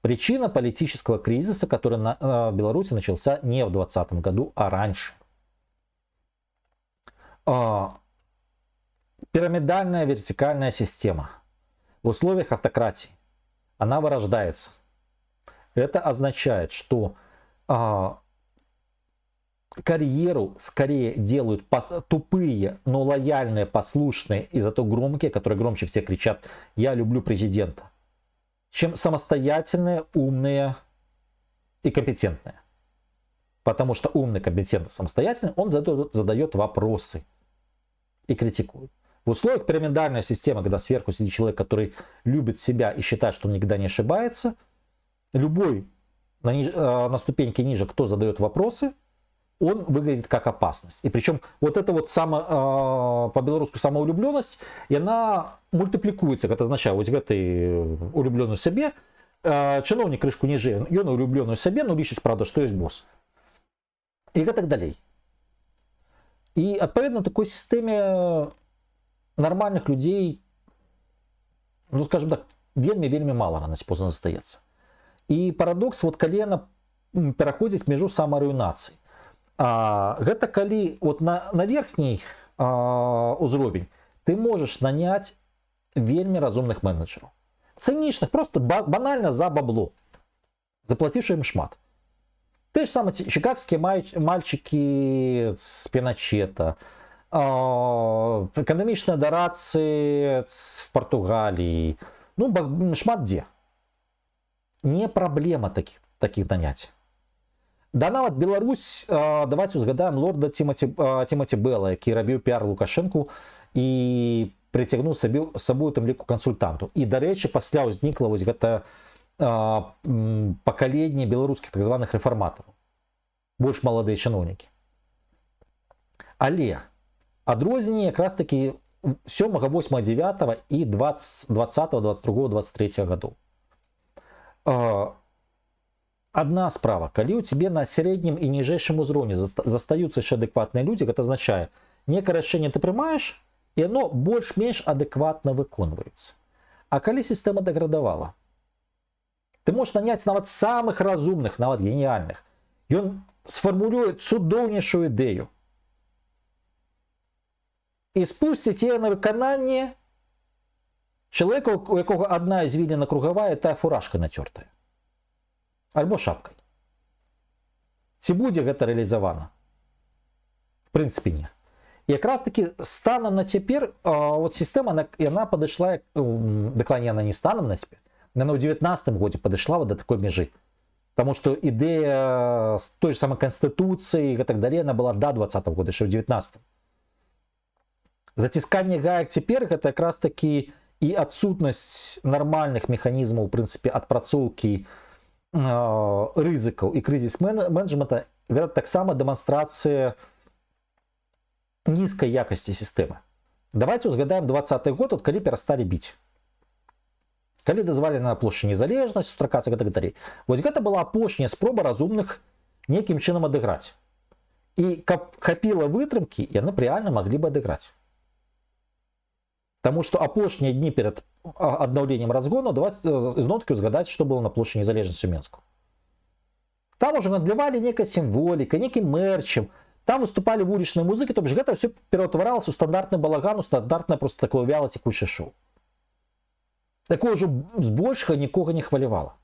причина политического кризиса, который на, э, в Беларуси начался не в 2020 году, а раньше. Э, пирамидальная вертикальная система в условиях автократии, она вырождается. Это означает, что а, карьеру скорее делают тупые, но лояльные, послушные и зато громкие, которые громче всех кричат «Я люблю президента», чем самостоятельные, умные и компетентные. Потому что умный, компетентный, самостоятельный, он задает, задает вопросы и критикует. В условиях пирамидальной системы, когда сверху сидит человек, который любит себя и считает, что он никогда не ошибается, любой на, ниж, э, на ступеньке ниже, кто задает вопросы – он выглядит как опасность. И причем вот эта вот само, э, по-белорусски самоулюбленность, и она мультипликуется, как это означает, вот ты улюблен улюбленную себе, э, а, чыноўнік крышку ніжэй улюблен улюблёную себе, но лічыць правда что есть босс и так далее, и отповедно такой системе нормальных людей, ну скажем так вельми вельмі мала ранаць позна застаецца и парадокс вот колено яна между мяжу самарыўнацыі а, гэта калі от на, на верхняй а, узровень ты можаш наняць вельмі разумных менеджераў цынічных просто банальна за бабло заплатіўшы ім шмат ты ж сама чикагскія мальчики з пеначета а, эканамічныя дарацы в Португаліі ну шмат дзе не праблема таких таких наняць Да нават Беларусь э, давайте узгадаем лорда Тимаці э, Тимаці Бла які рабіў піар лукашэнку і прыцягнуў сабе сабою там ліку кансультанту і дарэчы пасля ўзнікла вось гэта э, пакаленне беларускіх так званых рэфарматараў больш маладыя чыноўнікі але адрозненне якраз такі сёмага 8 9 і 20 20 22 23 гадоў а одна справа калі у тебя на среднем и ніжэйшым узроўні застаются яшчэ адекватные люди, это означает, некое решение ты прымаеш и оно больше-меньше адекватно выконваецца А калі система даградавала ты можешь наняць нават самых разумных нават геніяльных ён сфармулюе цудоўнейшую ідэю і спусціць яе на выкананне человека, у якога адна звілена круговая, та фуражка нацёртая альбо шапкай ці будзе гэта рэалізавана в прынцыпе а, не раз таки станам на цяпер вот сістэма яна падышла дакладне яна не станам на цяпер яна ў 19 годзе падышла вот да такой мяжы Таму што ідэя з той же самай канстытуцыі і так далей яна была да два -го года яшчэ ў 19 зацісканне гаек цяпер гэта якраз такі і адсутнасць нармальных механізмаў у прынцыпе адпрацоўкі у Э, рызыкаў і крызіс менеджмента гэта таксама дэманстрацыя нізкай якасці сістэмы давайте узгадаем двадцатый год от калі перасталі біць калі дазвалі на плошчы незалежнасць сустракацца гэта гэтарей вось гэта была апошняя спроба разумных нейкім чынам адыграць і каб хапіла вытрымкі яны рэальна маглі бы адыграць Тому что што дни перед перад аднаўленнем давайте э, из нотки узгадать, что было на плошчы незалежнасці Менску там уже гандлявалі некай сімволікай некім мэрчам там выступалі вулічныя музыкі то бишь это все перетворялось у стандартны балагану стандартна просто такое вяла цікучы шоу Такого же с большего никого не хвалявала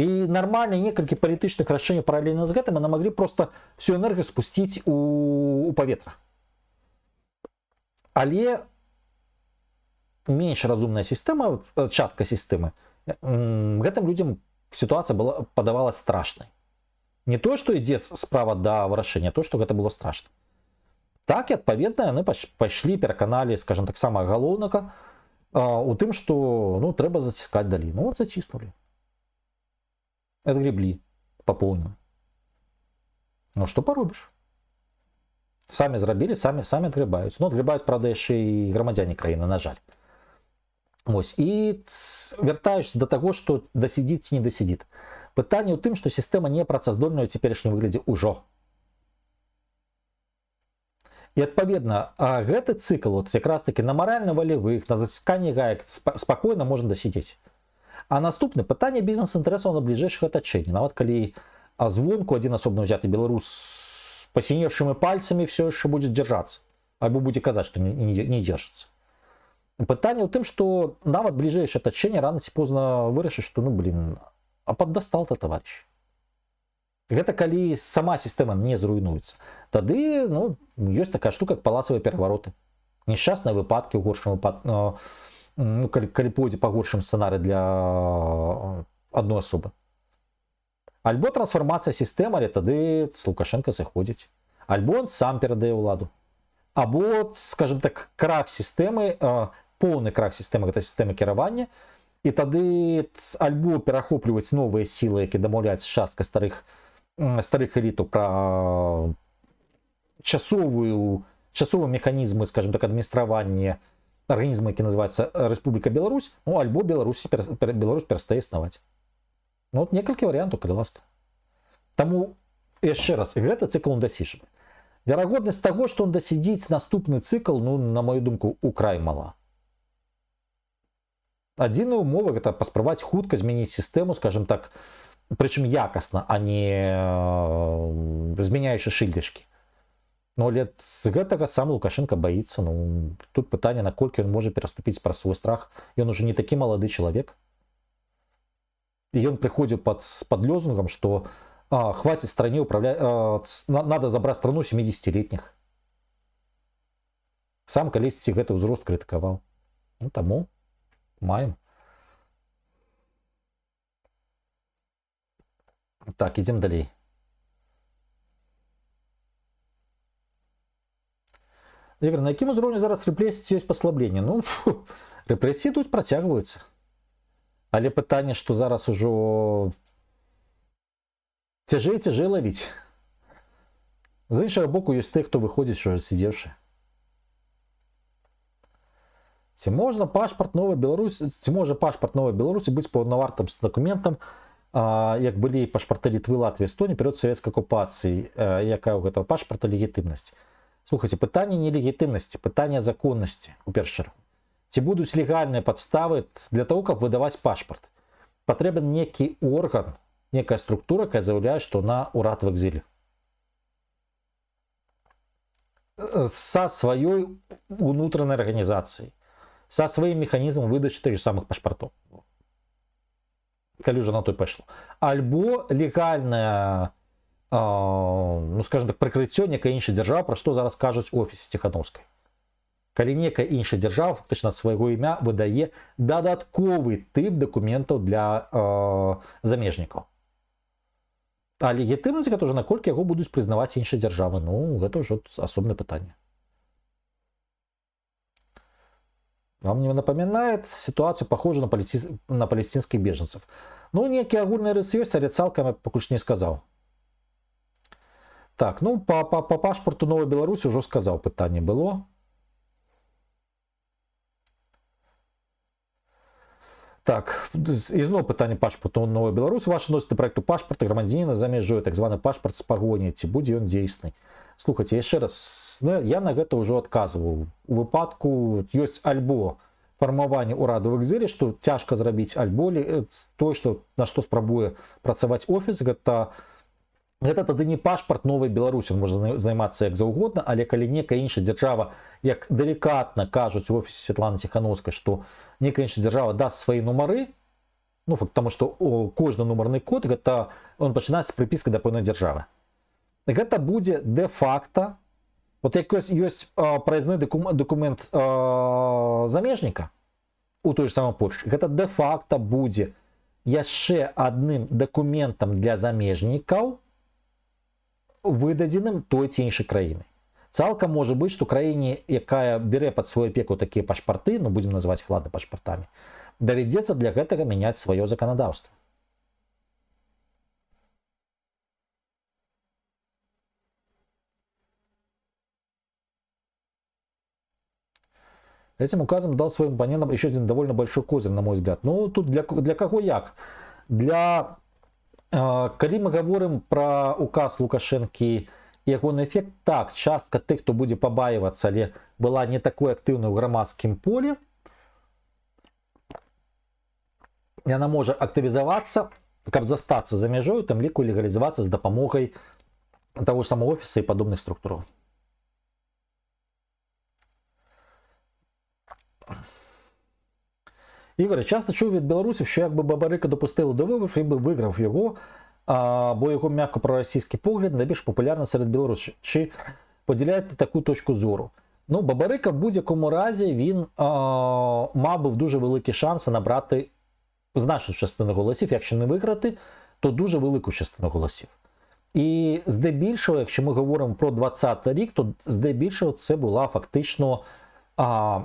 і нармальна некалькі палітычных рашэнняў паралельна з гэтым мы могли просто всю энергию спустить у, у паветра але менш разумная сістэма э, частка сістэмы гэтым людзям сітуацыя была падавалась страшнай не то, што ідзе справа да вырашэння то што гэта было страшна так і адпаведна яны пайшлі пераканалі скажем таксама галоўнага у тым што ну трэба заціскаць далей ну вот заціснулі отгреблі пополню ну что поробишь Самі зрабілі, самі самі адгрібаюць ну адгрібаюць правда яшчэ і грамадзяне краіны на жаль Вось і вяртаешься до того, што дасядзіць ці не дасядзіт пытанне ў тым што сістэма не працаздольная ў цяперашнім выглядзе ўжо і адпаведна а гэты цикл вот якраз таки на маральна валявых на зацісканні гаек спакойна можна дасядзець а наступны пытанне бізнес-інтарэсаў на ближайших атачэнні нават калі а звонку адзін асобна ўзяты беларус посиневшими пальцами все еще будет держаться, альбо будзе казаць што не, не, не держится пытанне тем, что што вот бліжэйшае тачэнне рано или поздно вырашыць что ну блин а поддостал то товарищ Гэта калі сама система не зруйнуецца. тогда ну, есть такая штука, как палацавыя перевороты, несчастные выпадки ў горшым э, ну, коли калі пойдзе па горшым сцэнары для э, одной асобы. Альбо трансфармацыя сістэма, але тады Лукашенко сыходзіць. Альбо он сам перадае ўладу. Або скажем так крах сістэмы э, поўны крах сістэмы гэта сістэмы кіравання. І тады альбо перахопліваюць новыя сілы, які дамаўляюць частка старых старых эліту пра часовую часовы механізмы скажем так адміністраванне арганізмы які называецца Рэспубліка Беларусь ну, альбо Беларусі Беларусь перастае існаваць Ну, вот некалькі варіантаў калі ласка Таму яшчэ раз і гэты цикл он дасішвае верагоднасць таго што он дасядзіць наступны цикл ну на мою думку украй мала адзіная умова гэта паспрабаваць хутка змяніць сістэму скажем так прычым якасна а не э, змяняючы шыльдышкі но лет з гэтага сам лукашенко баится ну тут пытанне наколькі ён можа пераступіць праз свой страх ён уже не такі малады чалавек и он приходит под, под лозунгом, что а, хватит стране управлять, а, надо забрать страну 70-летних. Сам Колесник это взрослых критиковал. Ну, тому маем. Так, идем далее. Я говорю, на якім узроўні зараз рэпрэсіі есть послабление, ну фу, рэпрэсіі тут протягиваются. але пытанне что зараз ужо цяжэй цяжэй лавіць з іншага боку ёсць тых хто выходзіць що сидзеўшы ці можна пашпарт новай беларусь ці можа пашпарт новай беларусі быць паўнавартам з дакументам як былі пашпарты літвы латвіі стоні перад савецкай акупацыі якая у гэтага пашпарта легітымнасць слухайте пытанне не легітымнасці пытання законнасці у першы раз Ці будуць легальныя падставы для того, каб выдаваць пашпарт. Патрэбен некий орган, некая структура, якая заяўляе, што на ўрад в экзіле. Са сваёй унутранай арганізацыі, са сваім механізмам выдачы тых же самых пашпартоў калі ўжо на той пайшло альбо легальная э, а, ну скажем так прыкрыццё некай іншай дзяржавы пра што зараз кажуць офісе ціхановскай калі некая іншая дзяржава фактычна свайго імя выдае дадатковы тып дакументаў для э, замежнікаў А легітымнасць гэта ўжо наколькі яго будуць прызнаваць іншыя дзяржавы ну гэта ўжо асобнае пытанне вам не напоминает ситуацию похожую на, палеці... на палестинских беженцев ну некий агульный рыс есть але цалкам я пакуль не сказал так ну по, по, по пашпарту новой Беларусі ужо сказал пытанне было Так, ізноў пытанне пашпарту новой беларус ваш носіць да проекту паспорта грамадзініна за мяжой так званы паспорт з пагоні ці будзе ён дзейсны слухайте яшчэ раз ну, я на гэта ўжо адказваў у выпадку ёсць альбо фармаванне ўрадавых зелі што цяжка зрабіць альбо тое што на што спрабуе э, працаваць офіс гэта гэта тады не пашпарт новай беларусі можна займацца як заўгодна але калі некая іншая дзяржава як далікатна кажуць офіс Светланы ціхановскай што некая іншая дзяржава даст свае нумары ну факт таму што кожны нумарны код гэта он пачынаецца прыпіска да пэўнай дзяржавы гэта будзе де-факта вот якось ёсць праязны дакум, дакумент а, замежніка у той ж сама Польш гэта де-факта будзе яшчэ адным дакументам для замежнікаў то видадзеным той ці іншай краіны цалкам можа быць што краіне якая бере под свой пеку такія пашпарты ну будзем назваць лады пашпартамі давядзецца для гэтага мяняць сваё заканадаўства Этим указом дал своим оппонентам еще один довольно большой козырь, на мой взгляд. Ну, тут для, для кого як? Для а, Калі мы говорим про указ лукашэнкі ягоны эфект так частка тых хто будзе пабаівацца але была не такой актыўнай у грамадскім поле, яна можа актывізавацца каб застацца за мяжою там ліку легалізавацца з дапамогай того ж самого офіса і падобных структураў Ігоре, часто чув від білорусів, що якби Бабарика допустили до виборів, він би виграв його, а, бо його м'яко проросійський погляд найбільш популярний серед білорусів. Чи поділяєте таку точку зору? Ну, Бабарика в будь-якому разі він а, мав би дуже великі шанси набрати значну частину голосів. Якщо не виграти, то дуже велику частину голосів. І здебільшого, якщо ми говоримо про 20 рік, то здебільшого це була фактично а,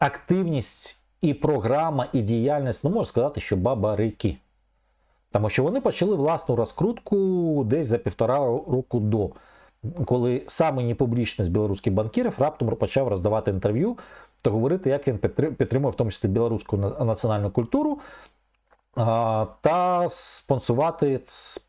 активність і програма, і діяльність ну можна сказати, що бабарики. Тому що вони почали власну розкрутку десь за півтора року до, коли саме непублічно з білоруських банкірів раптом почав роздавати інтерв'ю та говорити, як він підтримує в тому числі білоруську національну культуру та спонсувати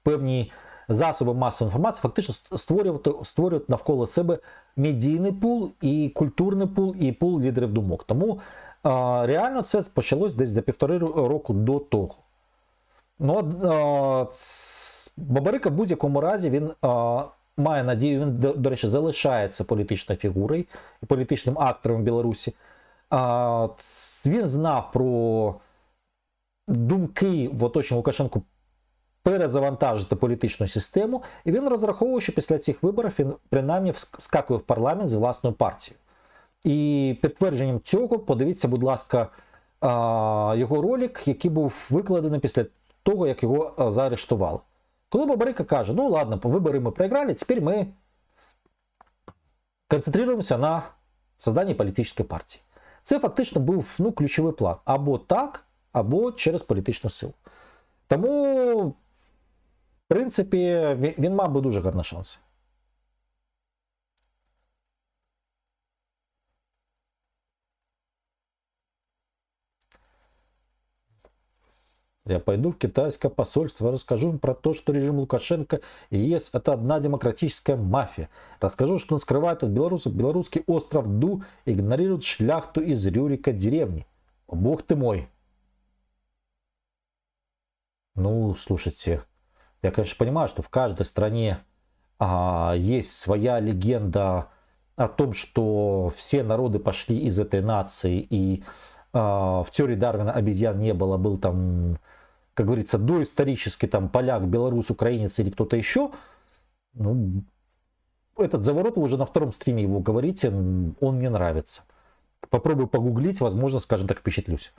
певні засоби масової інформації, фактично створювати створюють навколо себе медійний пул і культурний пул, і пул лідерів думок. Тому Реально це почалось десь за півтори року до того. Ну, Бабарика в будь-якому разі він має надію, він, до речі, залишається політичною фігурою і політичним актором в Білорусі. Він знав про думки в оточенні Лукашенку перезавантажити політичну систему, і він розраховував, що після цих виборів він принаймні вскакує в парламент з власною партією. І підтвердженням цього, подивіться, будь ласка, його ролик, який був викладений після того, як його заарештували. Коли Бабарика каже, ну ладно, вибори ми проіграли, тепер ми концентруємося на созданні політичної партії. Це фактично був ну, ключовий план. Або так, або через політичну силу. Тому, в принципі, він мав би дуже гарні шанси. Я пойду в китайское посольство, расскажу им про то, что режим Лукашенко и ЕС – это одна демократическая мафия. Расскажу, что он скрывает от белорусов белорусский остров Ду, игнорирует шляхту из Рюрика деревни. Бог ты мой! Ну, слушайте, я, конечно, понимаю, что в каждой стране а, есть своя легенда о том, что все народы пошли из этой нации и а, в теории Дарвина обезьян не было, был там как говорится, доисторически там поляк, белорус, украинец или кто-то еще, ну, этот заворот, вы уже на втором стриме его говорите, он мне нравится. Попробую погуглить, возможно, скажем так, впечатлюсь.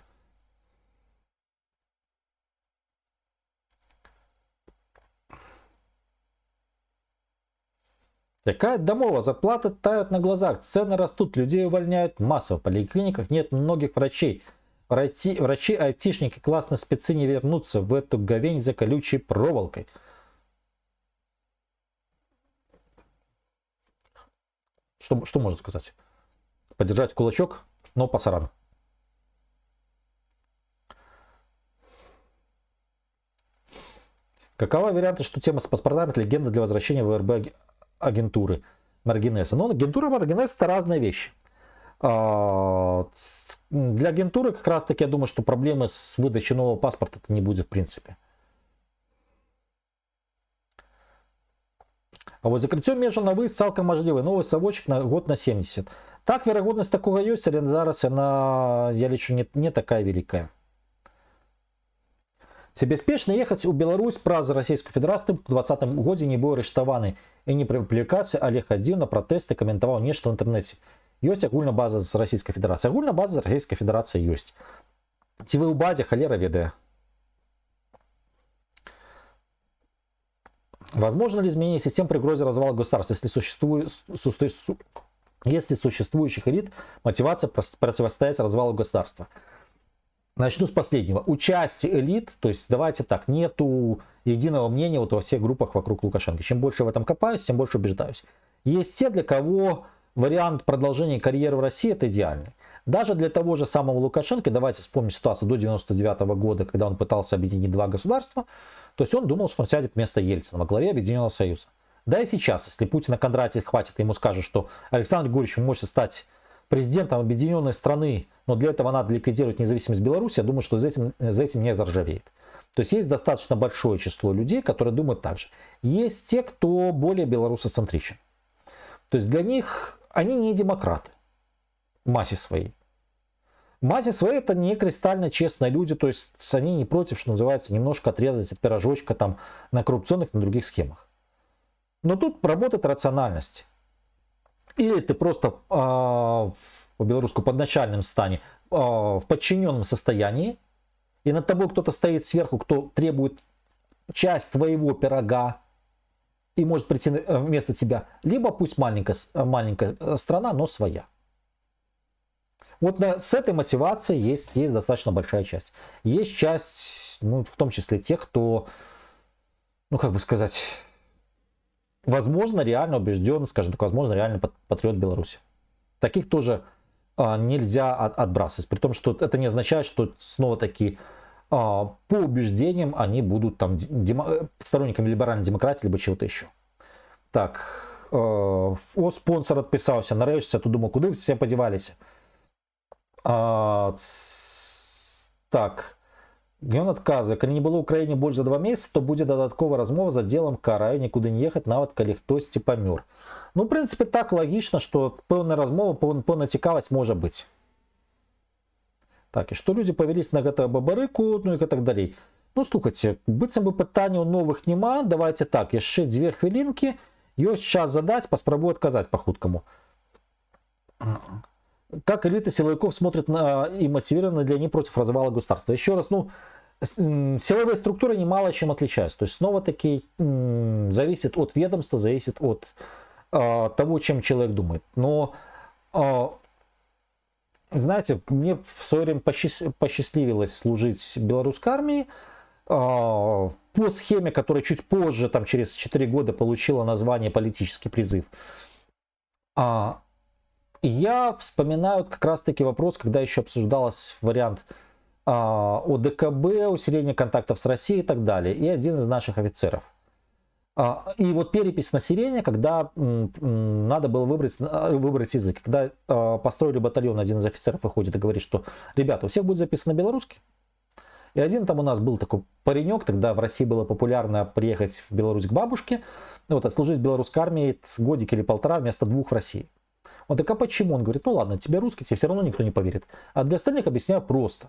Такая домова, зарплаты тают на глазах, цены растут, людей увольняют массово, в поликлиниках нет многих врачей – Врачи-айтишники, классно спецы не вернутся в эту говень за колючей проволокой. Что, что можно сказать? Подержать кулачок, но посаран. Какова варианты, что тема с паспортами это легенда для возвращения в РБ агентуры Маргинеса? Но ну, агентура Маргинеса это разные вещи. А, для агентуры как раз таки я думаю, что проблемы с выдачей нового паспорта это не будет в принципе. А вот закрыццё межу на выезд цалкам мажлівы новы савочак на год на 70 так вероятность такого есть, але зараз яна я лечу не, не такая великая. ці бяспечна ехаць у Беларусь праз расійскую федерацыю в двадцатым году не был арыштаваны и не привлекался, але хадзіў на протесты, каментаваў нечто в интернете. Есть агульна база з расійскай федэрацыі агульна база з расійскай федэрацыі ёсць ці вы базе халера ведае возможно ли изменение систем при угрозе развала государства если существует если существующих элит мотивация противостоять развалу государства Начну с последнего. Участие элит, то есть давайте так, нету единого мнения вот во всех группах вокруг Лукашенко. Чем больше в этом копаюсь, тем больше убеждаюсь. Есть те, для кого вариант продолжения карьеры в России это идеальный. Даже для того же самого Лукашенко, давайте вспомним ситуацию до 1999 года, когда он пытался объединить два государства, то есть он думал, что он сядет вместо Ельцина во главе Объединенного Союза. Да и сейчас, если Путина Кондратьев хватит, ему скажут, что Александр Григорьевич, вы можете стать президентом объединенной страны, но для этого надо ликвидировать независимость Беларуси, я думаю, что за этим, за этим не заржавеет. То есть есть достаточно большое число людей, которые думают так же. Есть те, кто более белорусоцентричен. То есть для них они не демократы в массе своей. В массе своей это не кристально честные люди, то есть они не против, что называется, немножко отрезать от пирожочка там на коррупционных, на других схемах. Но тут работает рациональность. Или ты просто э, по-белорусски подначальном стане, э, в подчиненном состоянии, и над тобой кто-то стоит сверху, кто требует часть твоего пирога, и может прийти э, вместо тебя, либо пусть маленькая, э, маленькая э, страна, но своя. Вот на, с этой мотивацией есть, есть достаточно большая часть. Есть часть, ну, в том числе тех, кто, ну, как бы сказать, возможно, реально убежден, скажем так, возможно, реально патриот Беларуси. Таких тоже а, нельзя от, отбрасывать. При том, что это не означает, что снова такие а, по убеждениям они будут там демо... Э, сторонниками либеральной демократии, либо чего-то еще. Так, э, о, спонсор отписался, нарешті, Тут думал, куда все подевались. А, так. Ён отказывает. калі не было ўкраіне больше за два месяца то будзе дадаткова размова за делом караю никуда не ехаць нават калі хтосьці памёр ну в принципе, так лагічна што пэўная размова пэўна цікавасць может быть так і што люди павяліся на гэтага бабарыку ну і так далей ну слухайте быццам бы пытанняў новых няма давайте так яшчэ дзве хвілінкі ёсць час задать паспрабую адказаць по-хуткаму как элиты силовиков смотрят на и мотивированы для них против развала государства еще раз ну силовые структуры немало чем отличаются то есть снова таки зависит от ведомства зависит от э, того чем человек думает но а, знаете, мне в свое время посчастливилось служить в белорусской армии а, по схеме, которая чуть позже, там через 4 года получила название «Политический призыв». А, я вспоминаю как раз-таки вопрос, когда еще обсуждалась вариант а, ОДКБ, усиления контактов с Россией и так далее. И один из наших офицеров – а, и вот перепись населения, когда надо было выбрать, э, выбрать язык, когда а, построили батальон, один из офицеров выходит и говорит, что ребята, у всех будет записано белорусский. И один там у нас был такой паренек, тогда в России было популярно приехать в Беларусь к бабушке, ну вот, отслужить в белорусской армии годик или полтора вместо двух в России. Он так, а почему? Он говорит, ну ладно, тебе русский, тебе все равно никто не поверит. А для остальных объясняю просто,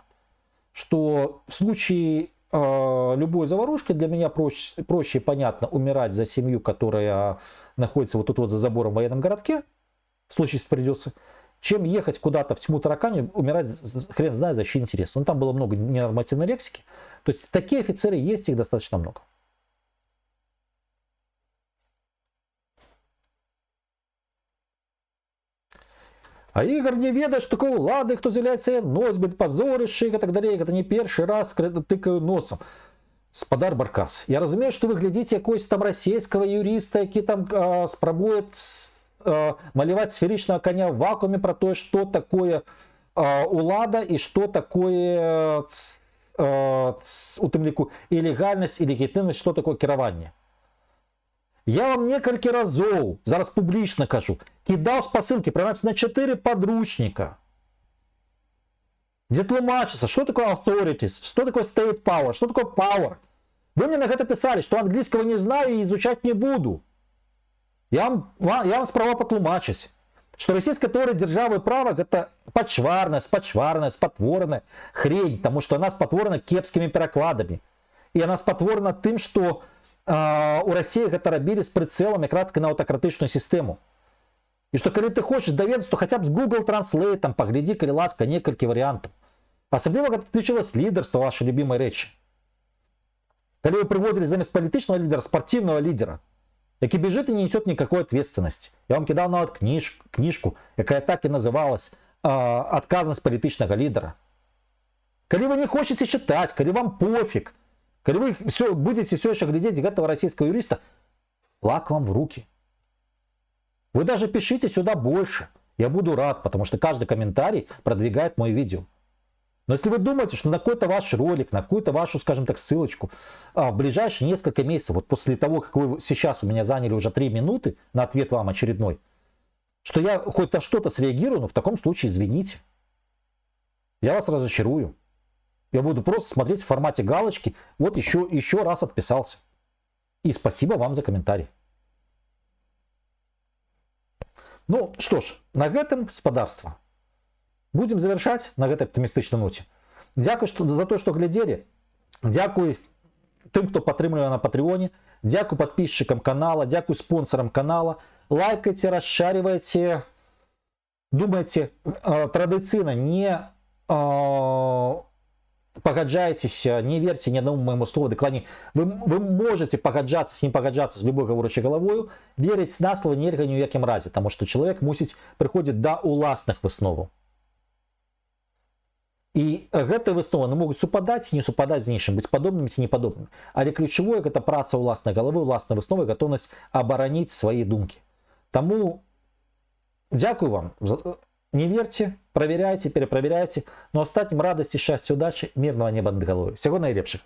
что в случае а, любой заварушки для меня проще, проще и понятно умирать за семью, которая находится вот тут вот за забором в военном городке, в случае, если придется, чем ехать куда-то в тьму таракани, умирать, хрен знает, за чьи интересы. Ну, там было много ненормативной лексики. То есть такие офицеры есть, их достаточно много. А Игорь не ведает, что такое ўлады, хто з'яўляецца носьбіт пазорышчы и так далее. Это не первый раз тыкаю носам. Спадар Баркас, я разумею, что вы какой-то там российского юриста, які там а, спрабуе а, маляваць сферычнага каня в вакууме про то, что такое а, улада и что такое а, а, у тым И легальность легальнасць і легітымнасць, што такое керование. Я вам некалькі разоў зараз публично кажу кидал с посылки прынамсі на 4 подручника. Где тлумачыцца что такое authorities что такое state power что такое power вы мне на это писали что английского не знаю и изучать не буду я вам, я вам справа патлумачыць что российская теория державы права это подшварная спачварная спотворная хрень потому что она спотворна кепскими перекладами и она спотворна тем, что а, у России гэта рабілі з прыцэлам якраз на аўтакратычную сістэму і што калі ты хочаш даведацца то хаця б з google Translate транслейтам паглядзі калі ласка некалькі варыянтаў асабліва гэта тычылась лідарства вашай любимой рэчы калі вы прыводзілі замест палітычнага лідара спартивного лідера які бежит і не несет никакой ответственности я вам кидал нават кніж кніжку якая так і называлась э, а, адказнасць палітычнага лідара калі вы не хочаце чытаць калі вам пофиг когда вы все, будете все еще глядеть этого российского юриста, лак вам в руки. Вы даже пишите сюда больше. Я буду рад, потому что каждый комментарий продвигает мое видео. Но если вы думаете, что на какой-то ваш ролик, на какую-то вашу, скажем так, ссылочку а, в ближайшие несколько месяцев, вот после того, как вы сейчас у меня заняли уже 3 минуты на ответ вам очередной, что я хоть на что-то среагирую, но в таком случае извините. Я вас разочарую. Я буду просто смотреть в формате галочки. Вот еще, еще раз отписался. И спасибо вам за комментарий. Ну что ж, на гэтым спадарства. Будем завершать на гэтай аптымістычнай ноце. Дзякуй што, за то, что глядели. Дякую тем, кто падтрымлівае на патрыоне. Дякую подписчикам канала, Дякую спонсорам канала. Лайкайте, расшаривайте, думайте, э, традиционно не э, погаджайтесь, не верьте ни одному моему слову, доклони. Вы, вы можете погаджаться, с ним погаджаться, с любой говорящей головой, верить на слово нельзя ни в каком разе, потому что человек, мусить, приходит до уластных выснов. И гэты выснов, они ну, могут супадать и не супадать с нишим, быть подобными и неподобными. А для ключевой это праца уластной головы, уластной высновой, готовность оборонить свои думки. Тому дякую вам, не верьте, Проверяйте, перепроверяйте. Ну а радости, счастья, удачи, мирного неба над головой. Всего наилепших.